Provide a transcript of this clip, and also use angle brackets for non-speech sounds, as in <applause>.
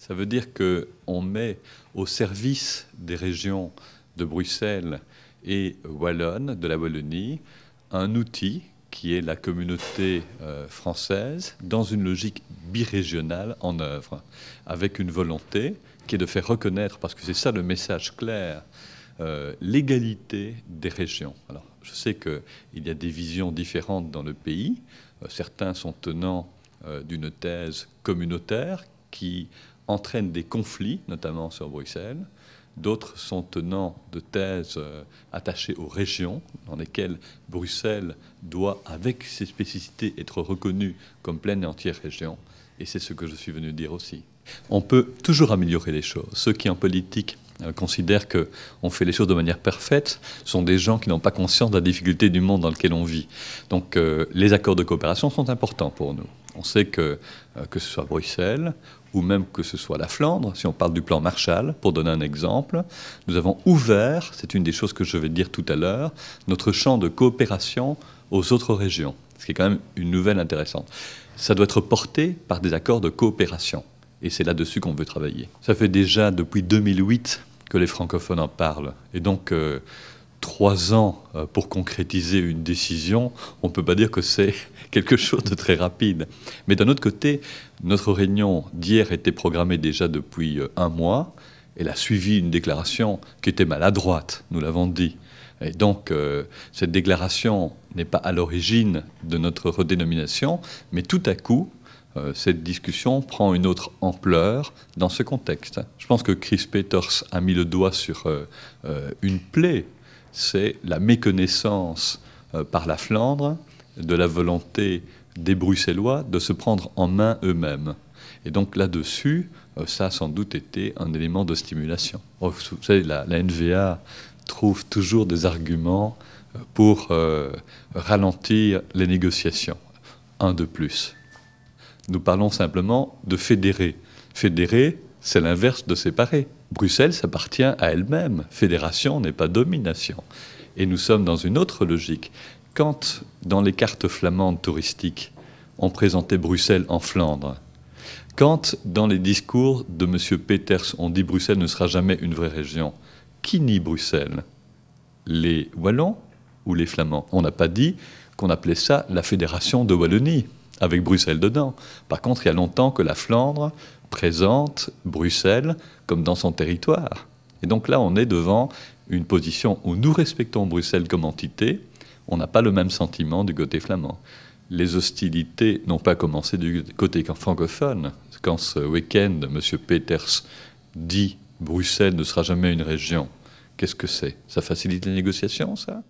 Ça veut dire qu'on met au service des régions de Bruxelles et wallonne, de la Wallonie, un outil qui est la communauté euh, française dans une logique birégionale en œuvre, avec une volonté qui est de faire reconnaître, parce que c'est ça le message clair, euh, l'égalité des régions. Alors, je sais qu'il y a des visions différentes dans le pays. Euh, certains sont tenants d'une thèse communautaire qui entraînent des conflits, notamment sur Bruxelles. D'autres sont tenants de thèses euh, attachées aux régions, dans lesquelles Bruxelles doit, avec ses spécificités, être reconnue comme pleine et entière région. Et c'est ce que je suis venu dire aussi. On peut toujours améliorer les choses. Ceux qui, en politique, euh, considèrent qu'on fait les choses de manière parfaite sont des gens qui n'ont pas conscience de la difficulté du monde dans lequel on vit. Donc euh, les accords de coopération sont importants pour nous. On sait que, euh, que ce soit Bruxelles ou même que ce soit la Flandre, si on parle du plan Marshall, pour donner un exemple, nous avons ouvert, c'est une des choses que je vais dire tout à l'heure, notre champ de coopération aux autres régions, ce qui est quand même une nouvelle intéressante. Ça doit être porté par des accords de coopération, et c'est là-dessus qu'on veut travailler. Ça fait déjà depuis 2008 que les francophones en parlent, et donc euh, trois ans euh, pour concrétiser une décision, on ne peut pas dire que c'est <laughs> quelque chose de très rapide. Mais d'un autre côté, notre réunion d'hier était programmée déjà depuis euh, un mois. Elle a suivi une déclaration qui était maladroite, nous l'avons dit. Et donc, euh, cette déclaration n'est pas à l'origine de notre redénomination, mais tout à coup, cette discussion prend une autre ampleur dans ce contexte. Je pense que Chris Peters a mis le doigt sur une plaie c'est la méconnaissance euh, par la Flandre de la volonté des Bruxellois de se prendre en main eux-mêmes. Et donc là-dessus, euh, ça a sans doute été un élément de stimulation. Oh, vous savez, la, NVA trouve toujours des arguments euh, pour ralentir les négociations. Un de plus. Nous parlons simplement de fédérer. Fédérer, c'est l'inverse de séparer. Bruxelles s'appartient à elle-même. Fédération n'est pas domination. Et nous sommes dans une autre logique. Quand, dans les cartes flamandes touristiques, on présentait Bruxelles en Flandre, quand, dans les discours de M. Peters, on dit Bruxelles ne sera jamais une vraie région, qui nie Bruxelles Les Wallons ou les Flamands On n'a pas dit qu'on appelait ça la Fédération de Wallonie, avec Bruxelles dedans. Par contre, il y a longtemps que la Flandre présente Bruxelles comme dans son territoire. Et donc là, on est devant une position où nous respectons Bruxelles comme entité, on n'a pas le même sentiment du côté flamand. Les hostilités n'ont pas commencé du côté francophone. Quand ce week-end, M. Peters dit Bruxelles ne sera jamais une région, qu'est-ce que c'est Ça facilite les négociations, ça